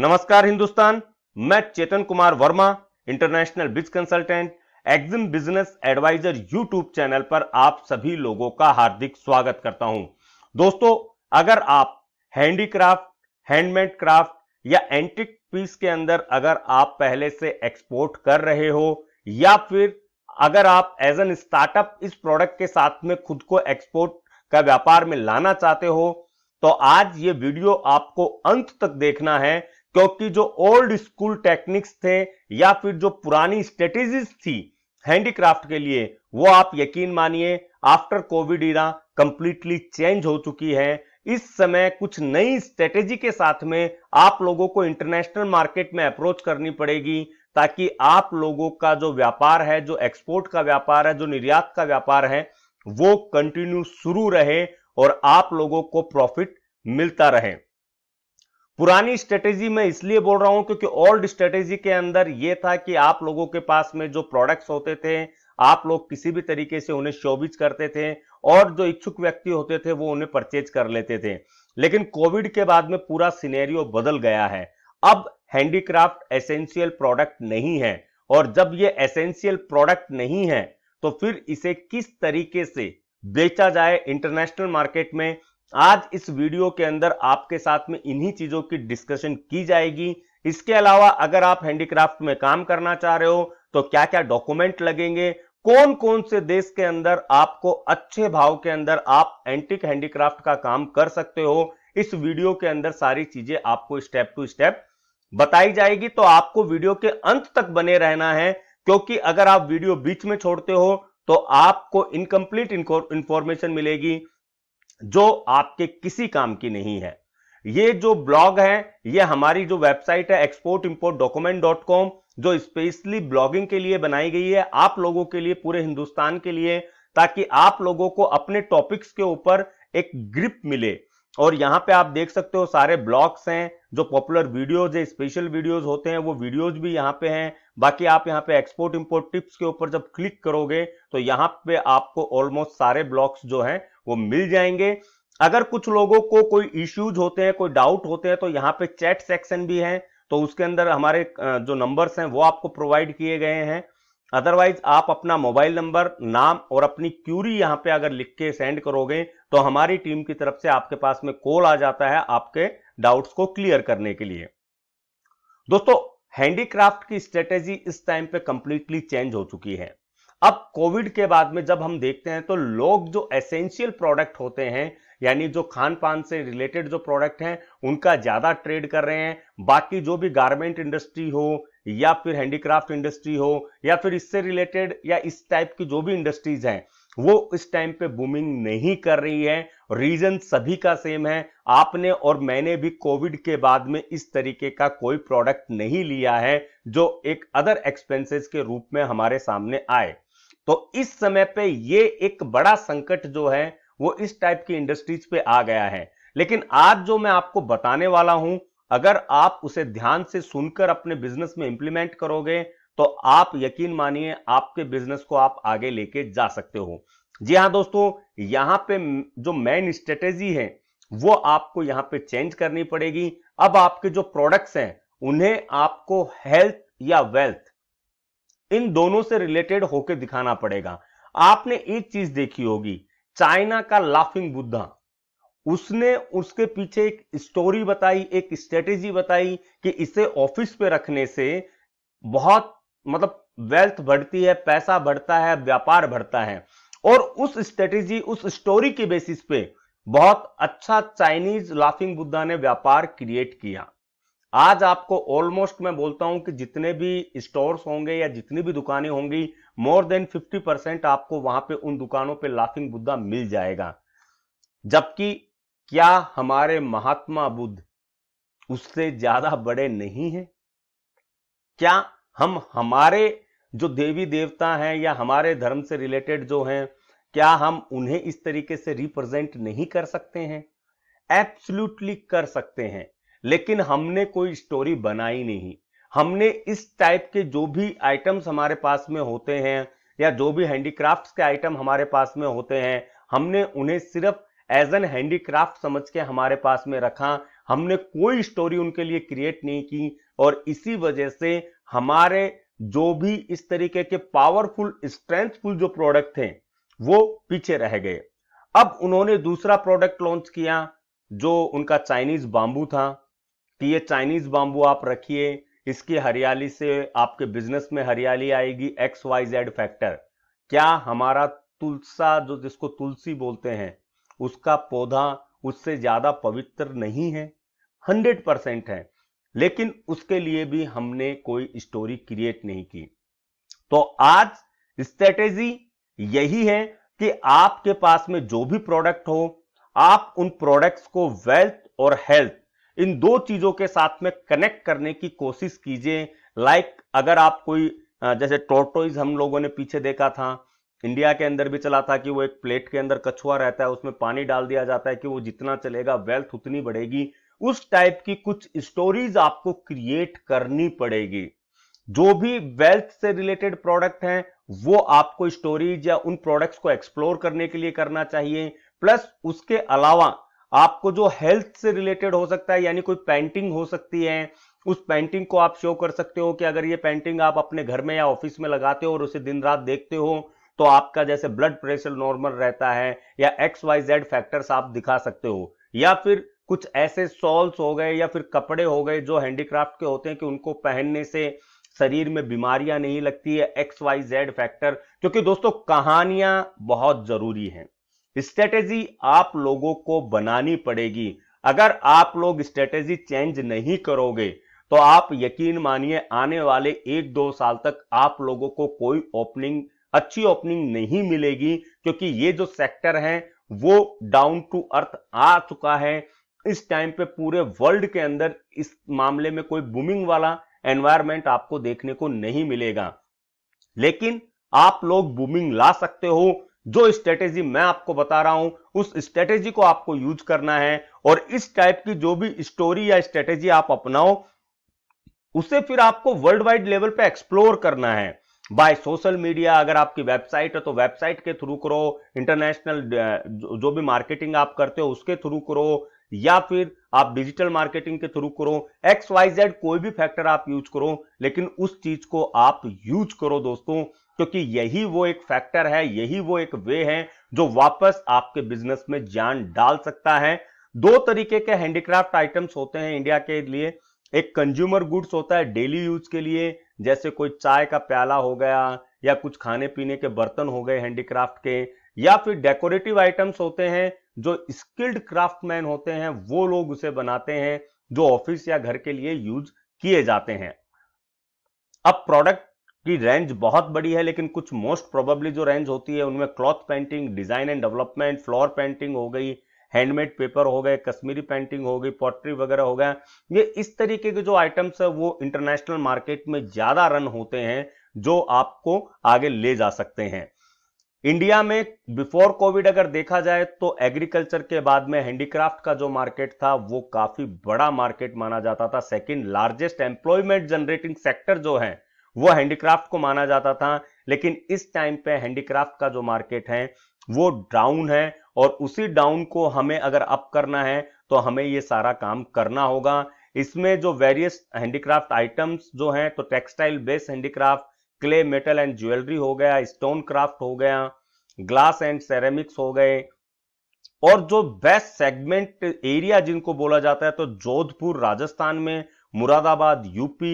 नमस्कार हिंदुस्तान मैं Chetan Kumar Verma international biz consultant EXIM business advisor YouTube channel पर आप सभी लोगों का हार्दिक स्वागत करता हूं दोस्तों अगर आप हैंडीक्राफ्ट हैंडमेड क्राफ्ट या एंटिक पीस के अंदर अगर आप पहले से एक्सपोर्ट कर रहे हो या फिर अगर आप एज एन स्टार्टअप इस प्रोडक्ट के साथ में खुद को एक्सपोर्ट का व्यापार में लाना चाहते हो तो आज ये वीडियो आपको अंत तक देखना है क्योंकि जो ओल्ड स्कूल टेक्निक्स थे या फिर जो पुरानी स्ट्रेटेजीज थी हैंडीक्राफ्ट के लिए वो आप यकीन मानिए after Covid era completely change हो चुकी है इस समय कुछ नई स्ट्रेटेजी के साथ में आप लोगों को इंटरनेशनल मार्केट में अप्रोच करनी पड़ेगी ताकि आप लोगों का जो व्यापार है जो एक्सपोर्ट का व्यापार है जो निर्यात का व्यापार है वो कंटिन्यू शुरू रहे और आप लोगों को प्रॉफिट मिलता रहे पुरानी स्ट्रेटेजी में इसलिए बोल रहा हूं क्योंकि ओल्ड स्ट्रेटेजी के अंदर यह था कि आप लोगों के पास में जो प्रोडक्ट्स होते थे आप लोग किसी भी तरीके से उन्हें शोबिज करते थे और जो इच्छुक व्यक्ति होते थे वो उन्हें परचेज कर लेते थे लेकिन कोविड के बाद में पूरा सिनेरियो बदल गया है अब हैंडीक्राफ्ट एसेंशियल प्रोडक्ट नहीं है और जब ये एसेंशियल प्रोडक्ट नहीं है तो फिर इसे किस तरीके से बेचा जाए इंटरनेशनल मार्केट में आज इस वीडियो के अंदर आपके साथ में इन्हीं चीजों की डिस्कशन की जाएगी इसके अलावा अगर आप हैंडीक्राफ्ट में काम करना चाह रहे हो तो क्या क्या डॉक्यूमेंट लगेंगे कौन कौन से देश के अंदर आपको अच्छे भाव के अंदर आप एंटिक हैंडीक्राफ्ट का काम कर सकते हो इस वीडियो के अंदर सारी चीजें आपको स्टेप टू स्टेप बताई जाएगी तो आपको वीडियो के अंत तक बने रहना है क्योंकि अगर आप वीडियो बीच में छोड़ते हो तो आपको इनकम्प्लीट इंफॉर्मेशन मिलेगी जो आपके किसी काम की नहीं है ये जो ब्लॉग है ये हमारी जो वेबसाइट है export import document dot com जो स्पेशली ब्लॉगिंग के लिए बनाई गई है आप लोगों के लिए पूरे हिंदुस्तान के लिए ताकि आप लोगों को अपने टॉपिक्स के ऊपर एक ग्रिप मिले और यहां पे आप देख सकते हो सारे ब्लॉग्स हैं जो पॉपुलर वीडियोज है स्पेशल वीडियोज होते हैं वो वीडियोज भी यहाँ पे हैं बाकी आप यहाँ पे एक्सपोर्ट इंपोर्ट टिप्स के ऊपर जब क्लिक करोगे तो यहाँ पे आपको ऑलमोस्ट सारे ब्लॉक्स जो हैं वो मिल जाएंगे अगर कुछ लोगों को कोई इश्यूज होते हैं कोई डाउट होते हैं तो यहाँ पे चैट सेक्शन भी है तो उसके अंदर हमारे जो नंबर्स हैं वो आपको प्रोवाइड किए गए हैं अदरवाइज आप अपना मोबाइल नंबर नाम और अपनी क्यूरी यहाँ पे अगर लिख के सेंड करोगे तो हमारी टीम की तरफ से आपके पास में कॉल आ जाता है आपके डाउट्स को क्लियर करने के लिए दोस्तों हैंडीक्राफ्ट की स्ट्रेटेजी इस टाइम पे कंप्लीटली चेंज हो चुकी है अब कोविड के बाद में जब हम देखते हैं तो लोग जो एसेंशियल प्रोडक्ट होते हैं यानी जो खान पान से रिलेटेड जो प्रोडक्ट हैं उनका ज़्यादा ट्रेड कर रहे हैं बाकी जो भी गारमेंट इंडस्ट्री हो या फिर हैंडीक्राफ्ट इंडस्ट्री हो या फिर इससे रिलेटेड या इस टाइप की जो भी इंडस्ट्रीज हैं वो इस टाइम पे बूमिंग नहीं कर रही है रीजन सभी का सेम है आपने और मैंने भी कोविड के बाद में इस तरीके का कोई प्रोडक्ट नहीं लिया है जो एक अदर एक्सपेंसेस के रूप में हमारे सामने आए तो इस समय पे ये एक बड़ा संकट जो है वो इस टाइप की इंडस्ट्रीज पे आ गया है लेकिन आज जो मैं आपको बताने वाला हूं अगर आप उसे ध्यान से सुनकर अपने बिजनेस में इंप्लीमेंट करोगे तो आप यकीन मानिए आपके बिजनेस को आप आगे लेके जा सकते हो जी हाँ दोस्तों यहाँ पे जो मेन स्ट्रेटेजी है वो आपको यहाँ पे चेंज करनी पड़ेगी अब आपके जो प्रोडक्ट्स हैं उन्हें आपको हेल्थ या वेल्थ इन दोनों से रिलेटेड होके दिखाना पड़ेगा आपने एक चीज देखी होगी चाइना का लाफिंग बुद्धा उसने उसके पीछे एक स्टोरी बताई एक स्ट्रेटेजी बताई कि इसे ऑफिस पे रखने से बहुत मतलब वेल्थ बढ़ती है पैसा बढ़ता है व्यापार बढ़ता है और उस स्ट्रेटेजी उस स्टोरी के बेसिस पे बहुत अच्छा चाइनीज लाफिंग बुद्धा ने व्यापार क्रिएट किया आज आपको ऑलमोस्ट मैं बोलता हूं कि जितने भी स्टोर्स होंगे या जितनी भी दुकानें होंगी मोर देन 50 परसेंट आपको वहां पे उन दुकानों पे लाफिंग बुद्धा मिल जाएगा जबकि क्या हमारे महात्मा बुद्ध उससे ज्यादा बड़े नहीं हैं क्या हम हमारे जो देवी देवता हैं या हमारे धर्म से रिलेटेड जो हैं क्या हम उन्हें इस तरीके से रिप्रेजेंट नहीं कर सकते हैं एब्सोल्युटली कर सकते हैं लेकिन हमने कोई स्टोरी बनाई नहीं हमने इस टाइप के जो भी आइटम्स हमारे पास में होते हैं या जो भी हैंडीक्राफ्ट्स के आइटम हमारे पास में होते हैं हमने उन्हें सिर्फ एज एन हैंडीक्राफ्ट समझ के हमारे पास में रखा हमने कोई स्टोरी उनके लिए क्रिएट नहीं की और इसी वजह से हमारे जो भी इस तरीके के पावरफुल स्ट्रेंथफुल जो प्रोडक्ट थे वो पीछे रह गए अब उन्होंने दूसरा प्रोडक्ट लॉन्च किया जो उनका चाइनीज बाम्बू था कि ये चाइनीज बाम्बू आप रखिए इसकी हरियाली से आपके बिजनेस में हरियाली आएगी एक्स वाई जेड फैक्टर क्या हमारा तुलसा जो जिसको तुलसी बोलते हैं उसका पौधा उससे ज्यादा पवित्र नहीं है हंड्रेड परसेंट है लेकिन उसके लिए भी हमने कोई स्टोरी क्रिएट नहीं की तो आज स्ट्रेटेजी यही है कि आपके पास में जो भी प्रोडक्ट हो आप उन प्रोडक्ट्स को वेल्थ और हेल्थ इन दो चीजों के साथ में कनेक्ट करने की कोशिश कीजिए लाइक अगर आप कोई जैसे टोटोइज हम लोगों ने पीछे देखा था इंडिया के अंदर भी चला था कि वो एक प्लेट के अंदर कछुआ रहता है उसमें पानी डाल दिया जाता है कि वो जितना चलेगा वेल्थ उतनी बढ़ेगी उस टाइप की कुछ स्टोरीज आपको क्रिएट करनी पड़ेगी जो भी वेल्थ से रिलेटेड प्रोडक्ट हैं वो आपको स्टोरीज या उन प्रोडक्ट्स को एक्सप्लोर करने के लिए करना चाहिए प्लस उसके अलावा आपको जो हेल्थ से रिलेटेड हो सकता है यानी कोई पेंटिंग हो सकती है उस पेंटिंग को आप शो कर सकते हो कि अगर ये पेंटिंग आप अपने घर में या ऑफिस में लगाते हो और उसे दिन रात देखते हो तो आपका जैसे ब्लड प्रेशर नॉर्मल रहता है या एक्स वाई जेड फैक्टर्स आप दिखा सकते हो या फिर कुछ ऐसे सॉल्स हो गए या फिर कपड़े हो गए जो हैंडीक्राफ्ट के होते हैं कि उनको पहनने से शरीर में बीमारियां नहीं लगती है एक्स वाई जेड फैक्टर क्योंकि दोस्तों कहानियां बहुत जरूरी हैं स्ट्रेटेजी आप लोगों को बनानी पड़ेगी अगर आप लोग स्ट्रेटेजी चेंज नहीं करोगे तो आप यकीन मानिए आने वाले एक दो साल तक आप लोगों को कोई ओपनिंग अच्छी ओपनिंग नहीं मिलेगी क्योंकि ये जो सेक्टर है वो डाउन टू अर्थ आ चुका है इस टाइम पे पूरे वर्ल्ड के अंदर इस मामले में कोई बूमिंग वाला एनवायरमेंट आपको देखने को नहीं मिलेगा लेकिन आप लोग बूमिंग ला सकते हो जो स्ट्रेटेजी मैं आपको बता रहा हूं उस स्ट्रेटेजी को आपको यूज करना है और इस टाइप की जो भी स्टोरी या स्ट्रेटेजी आप अपनाओ उसे फिर आपको वर्ल्ड वाइड लेवल पे एक्सप्लोर करना है बाय सोशल मीडिया अगर आपकी वेबसाइट है तो वेबसाइट के थ्रू करो इंटरनेशनल जो भी मार्केटिंग आप करते हो उसके थ्रू करो या फिर आप डिजिटल मार्केटिंग के थ्रू करो एक्स वाई जेड कोई भी फैक्टर आप यूज करो लेकिन उस चीज को आप यूज करो दोस्तों क्योंकि यही वो एक फैक्टर है यही वो एक वे है जो वापस आपके बिजनेस में जान डाल सकता है दो तरीके के हैंडीक्राफ्ट आइटम्स होते हैं इंडिया के लिए एक कंज्यूमर गुड्स होता है डेली यूज के लिए जैसे कोई चाय का प्याला हो गया या कुछ खाने पीने के बर्तन हो गए हैंडीक्राफ्ट के या फिर डेकोरेटिव आइटम्स होते हैं जो स्किल्ड क्राफ्टमैन होते हैं वो लोग उसे बनाते हैं जो ऑफिस या घर के लिए यूज किए जाते हैं अब प्रोडक्ट की रेंज बहुत बड़ी है लेकिन कुछ मोस्ट प्रोबेबली जो रेंज होती है उनमें cloth painting design and development floor painting हो गई हैंडमेड पेपर हो गए कश्मीरी पेंटिंग हो गई पॉटरी वगैरह हो गया ये इस तरीके के जो आइटम्स है वो इंटरनेशनल मार्केट में ज्यादा रन होते हैं जो आपको आगे ले जा सकते हैं इंडिया में बिफोर कोविड अगर देखा जाए तो एग्रीकल्चर के बाद में हैंडीक्राफ्ट का जो मार्केट था वो काफी बड़ा मार्केट माना जाता था second largest employment generating sector जो है वो हैंडीक्राफ्ट को माना जाता था लेकिन इस टाइम पे हैंडीक्राफ्ट का जो मार्केट है वो डाउन है और उसी डाउन को हमें अगर अप करना है तो हमें ये सारा काम करना होगा इसमें जो वेरियस हैंडीक्राफ्ट आइटम्स जो हैं तो textile based handicraft clay metal and jewellery हो गया स्टोन क्राफ्ट हो गया ग्लास एंड सेरेमिक्स हो गए और जो बेस्ट सेगमेंट एरिया जिनको बोला जाता है तो जोधपुर राजस्थान में मुरादाबाद यूपी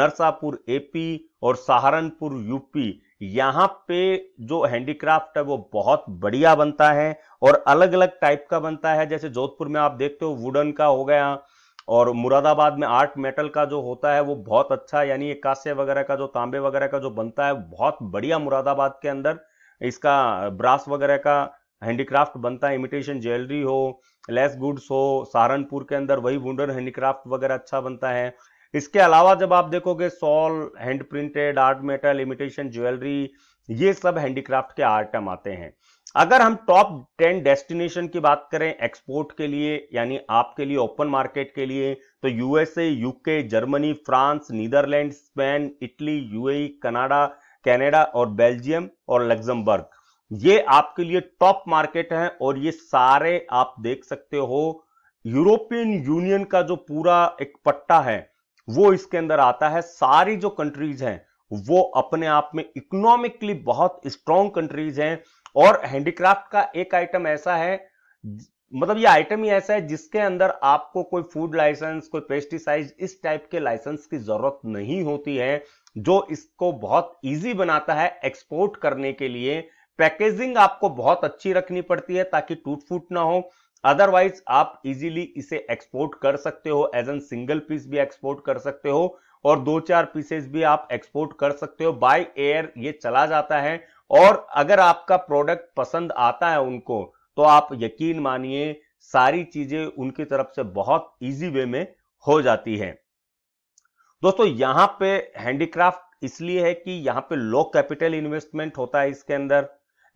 नरसापुर एपी और सहारनपुर यूपी यहां पे जो हैंडीक्राफ्ट है वो बहुत बढ़िया बनता है और अलग अलग टाइप का बनता है जैसे जोधपुर में आप देखते हो वुडन का हो गया और मुरादाबाद में आर्ट मेटल का जो होता है वो बहुत अच्छा यानी ये कांस्य वगैरह का जो तांबे वगैरह का जो बनता है बहुत बढ़िया मुरादाबाद के अंदर इसका ब्रास वगैरह का हैंडीक्राफ्ट बनता है इमिटेशन ज्वेलरी हो लेस गुड्स हो सहारनपुर के अंदर वही वुंडर हैंडीक्राफ्ट वगैरह अच्छा बनता है इसके अलावा जब आप देखोगे shawl hand printed art metal imitation jewellery ये सब हैंडीक्राफ्ट के आइटम आते हैं अगर हम टॉप टेन डेस्टिनेशन की बात करें एक्सपोर्ट के लिए यानी आपके लिए ओपन मार्केट के लिए तो USA UK Germany France Netherland Spain Italy UAE Canada Canada और बेल्जियम और लग्जमबर्ग ये आपके लिए टॉप मार्केट हैं और ये सारे आप देख सकते हो यूरोपियन यूनियन का जो पूरा एक पट्टा है वो इसके अंदर आता है सारी जो कंट्रीज हैं वो अपने आप में इकोनॉमिकली बहुत स्ट्रॉन्ग कंट्रीज हैं और हैंडीक्राफ्ट का एक आइटम ऐसा है मतलब ये आइटम ही ऐसा है जिसके अंदर आपको कोई फूड लाइसेंस कोई पेस्टिसाइड इस टाइप के लाइसेंस की जरूरत नहीं होती है जो इसको बहुत इजी बनाता है एक्सपोर्ट करने के लिए पैकेजिंग आपको बहुत अच्छी रखनी पड़ती है ताकि टूट फूट ना हो अदरवाइज आप इजीली इसे एक्सपोर्ट कर सकते हो एज एन सिंगल पीस भी एक्सपोर्ट कर सकते हो और दो चार पीसेस भी आप एक्सपोर्ट कर सकते हो बाय एयर ये चला जाता है और अगर आपका प्रोडक्ट पसंद आता है उनको तो आप यकीन मानिए सारी चीजें उनकी तरफ से बहुत इजी वे में हो जाती है दोस्तों यहां पे हैंडीक्राफ्ट इसलिए है कि यहां पे लो कैपिटल इन्वेस्टमेंट होता है इसके अंदर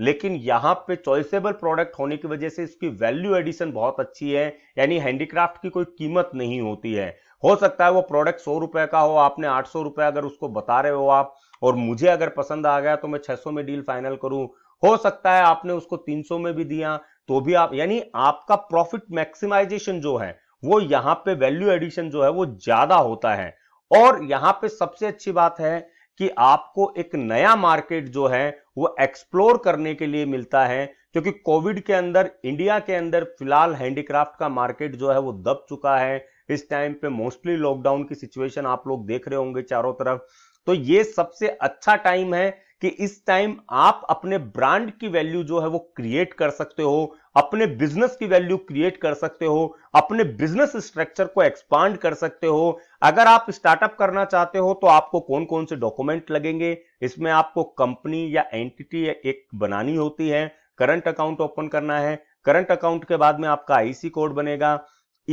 लेकिन यहां पे चॉइसेबल प्रोडक्ट होने की वजह से इसकी वैल्यू एडिशन बहुत अच्छी है यानी हैंडीक्राफ्ट की कोई कीमत नहीं होती है हो सकता है वो प्रोडक्ट सौ रुपए का हो आपने आठ सौ रुपए अगर उसको बता रहे हो आप और मुझे अगर पसंद आ गया तो मैं सौ में डील फाइनल करूं हो सकता है आपने उसको सौ में भी दिया तो भी आप यानी आपका प्रॉफिट मैक्सिमाइजेशन जो है वो यहां पे वैल्यू एडिशन जो है वो ज्यादा होता है और यहां पे सबसे अच्छी बात है कि आपको एक नया मार्केट जो है वो एक्सप्लोर करने के लिए मिलता है क्योंकि कोविड के अंदर इंडिया के अंदर फिलहाल हैंडीक्राफ्ट का मार्केट जो है वो दब चुका है इस टाइम पे मोस्टली लॉकडाउन की सिचुएशन आप लोग देख रहे होंगे चारों तरफ तो ये सबसे अच्छा टाइम है कि इस टाइम आप अपने ब्रांड की वैल्यू जो है वो क्रिएट कर सकते हो अपने बिजनेस की वैल्यू क्रिएट कर सकते हो अपने बिजनेस स्ट्रक्चर को एक्सपांड कर सकते हो अगर आप स्टार्टअप करना चाहते हो तो आपको कौन कौन से डॉक्यूमेंट लगेंगे इसमें आपको कंपनी या एंटिटी एक बनानी होती है करंट अकाउंट ओपन करना है करंट अकाउंट के बाद में आपका आईसी कोड बनेगा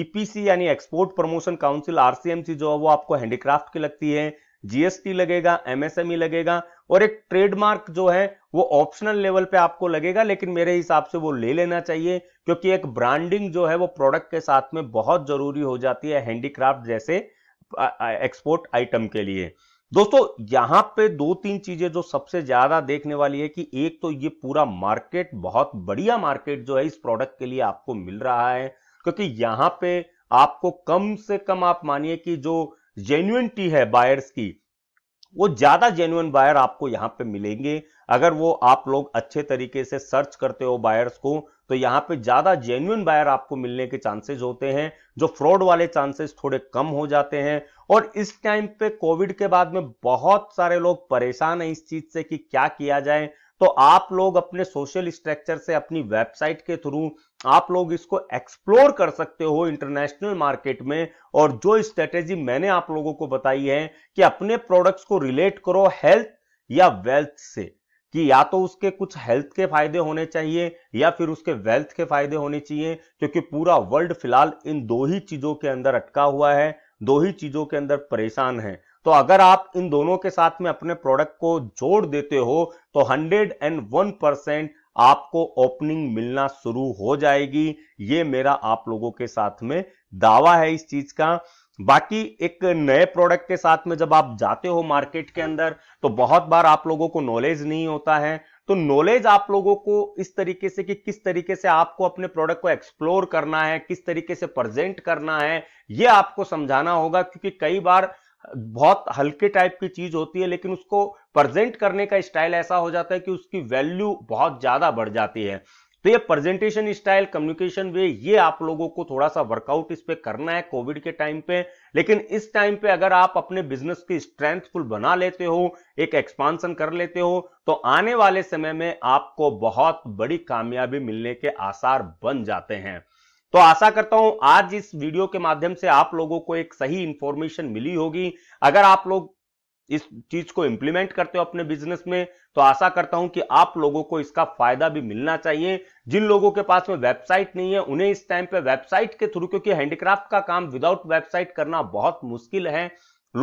ईपीसी e यानी एक्सपोर्ट प्रमोशन काउंसिल आरसीएमसी जो है वो आपको हैंडीक्राफ्ट की लगती है जीएसटी लगेगा एमएसएमई e लगेगा और एक ट्रेडमार्क जो है वो ऑप्शनल लेवल पे आपको लगेगा लेकिन मेरे हिसाब से वो ले लेना चाहिए क्योंकि एक ब्रांडिंग जो है वो प्रोडक्ट के साथ में बहुत जरूरी हो जाती है हैंडीक्राफ्ट जैसे एक्सपोर्ट आइटम के लिए दोस्तों यहां पे दो तीन चीजें जो सबसे ज्यादा देखने वाली है कि एक तो ये पूरा मार्केट बहुत बढ़िया मार्केट जो है इस प्रोडक्ट के लिए आपको मिल रहा है क्योंकि यहां पे आपको कम से कम आप मानिए कि जो जेन्युन टी है बायर्स की वो ज्यादा जेन्युन बायर आपको यहां पे मिलेंगे अगर वो आप लोग अच्छे तरीके से सर्च करते हो बायर्स को तो यहां पे ज़्यादा जेन्युन बायर आपको मिलने के चांसेस होते हैं जो फ्रॉड वाले चांसेस थोड़े कम हो जाते हैं और इस टाइम पे कोविड के बाद में बहुत सारे लोग परेशान हैं इस चीज़ से कि क्या किया जाए तो आप लोग अपने सोशल स्ट्रक्चर से अपनी वेबसाइट के थ्रू आप लोग इसको एक्सप्लोर कर सकते हो इंटरनेशनल मार्केट में और जो स्ट्रेटेजी मैंने आप लोगों को बताई है कि अपने प्रोडक्ट्स को रिलेट करो हेल्थ या वेल्थ से कि या तो उसके कुछ हेल्थ के फायदे होने चाहिए या फिर उसके वेल्थ के फायदे होने चाहिए क्योंकि पूरा वर्ल्ड फिलहाल इन दो ही चीजों के अंदर अटका हुआ है दो ही चीजों के अंदर परेशान है तो अगर आप इन दोनों के साथ में अपने प्रोडक्ट को जोड़ देते हो तो 101 परसेंट आपको ओपनिंग मिलना शुरू हो जाएगी ये मेरा आप लोगों के साथ में दावा है इस चीज का बाकी एक नए प्रोडक्ट के साथ में जब आप जाते हो मार्केट के अंदर तो बहुत बार आप लोगों को नॉलेज नहीं होता है तो नॉलेज आप लोगों को इस तरीके से कि किस तरीके से आपको अपने प्रोडक्ट को एक्सप्लोर करना है किस तरीके से प्रेजेंट करना है ये आपको समझाना होगा क्योंकि कई बार बहुत हल्के टाइप की चीज होती है लेकिन उसको प्रेजेंट करने का स्टाइल ऐसा हो जाता है कि उसकी वैल्यू बहुत ज्यादा बढ़ जाती है तो ये प्रेजेंटेशन स्टाइल कम्युनिकेशन वे ये आप लोगों को थोड़ा सा वर्कआउट इस पे करना है कोविड के टाइम पे लेकिन इस टाइम पे अगर आप अपने बिजनेस की स्ट्रेंथफुल बना लेते हो एक एक्सपांशन कर लेते हो तो आने वाले समय में आपको बहुत बड़ी कामयाबी मिलने के आसार बन जाते हैं तो आशा करता हूं आज इस वीडियो के माध्यम से आप लोगों को एक सही इंफॉर्मेशन मिली होगी अगर आप लोग इस चीज को इंप्लीमेंट करते हो अपने बिजनेस में तो आशा करता हूं कि आप लोगों को इसका फायदा भी मिलना चाहिए जिन लोगों के पास में वेबसाइट नहीं है उन्हें इस टाइम पे वेबसाइट के थ्रू क्योंकि हैंडीक्राफ्ट का काम विदाउट वेबसाइट करना बहुत मुश्किल है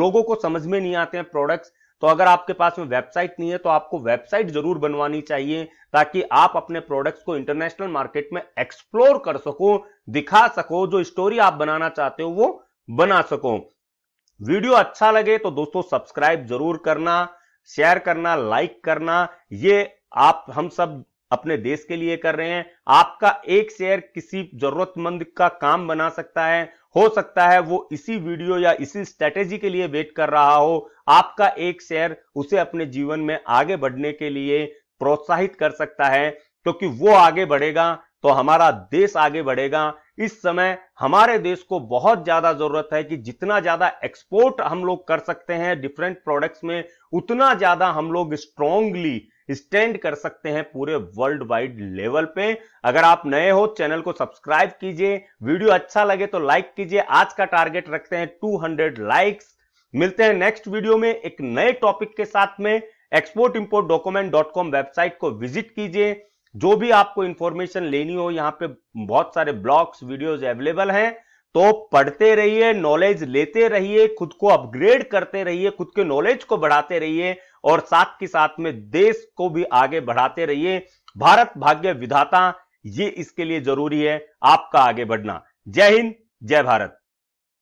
लोगों को समझ में नहीं आते हैं प्रोडक्ट्स तो अगर आपके पास में वेबसाइट नहीं है तो आपको वेबसाइट जरूर बनवानी चाहिए ताकि आप अपने प्रोडक्ट्स को इंटरनेशनल मार्केट में एक्सप्लोर कर सको दिखा सको जो स्टोरी आप बनाना चाहते हो वो बना सको वीडियो अच्छा लगे तो दोस्तों सब्सक्राइब जरूर करना शेयर करना लाइक करना ये आप हम सब अपने देश के लिए कर रहे हैं आपका एक शेयर किसी जरूरतमंद का काम बना सकता है हो सकता है वो इसी वीडियो या इसी स्ट्रेटेजी के लिए वेट कर रहा हो आपका एक शेयर उसे अपने जीवन में आगे बढ़ने के लिए प्रोत्साहित कर सकता है क्योंकि तो वो आगे बढ़ेगा तो हमारा देश आगे बढ़ेगा इस समय हमारे देश को बहुत ज्यादा जरूरत है कि जितना ज्यादा एक्सपोर्ट हम लोग कर सकते हैं डिफरेंट प्रोडक्ट्स में उतना ज्यादा हम लोग स्ट्रांगली स्टैंड कर सकते हैं पूरे वर्ल्ड वाइड लेवल पे अगर आप नए हो चैनल को सब्सक्राइब कीजिए वीडियो अच्छा लगे तो लाइक कीजिए आज का टारगेट रखते हैं 200 लाइक्स मिलते हैं नेक्स्ट वीडियो में एक नए टॉपिक के साथ में export import document dot com website को विजिट कीजिए जो भी आपको इंफॉर्मेशन लेनी हो यहाँ पे बहुत सारे ब्लॉग्स वीडियोज अवेलेबल हैं तो पढ़ते रहिए नॉलेज लेते रहिए खुद को अपग्रेड करते रहिए खुद के नॉलेज को बढ़ाते रहिए और साथ के साथ में देश को भी आगे बढ़ाते रहिए भारत भाग्य विधाता ये इसके लिए जरूरी है आपका आगे बढ़ना जय हिंद जय भारत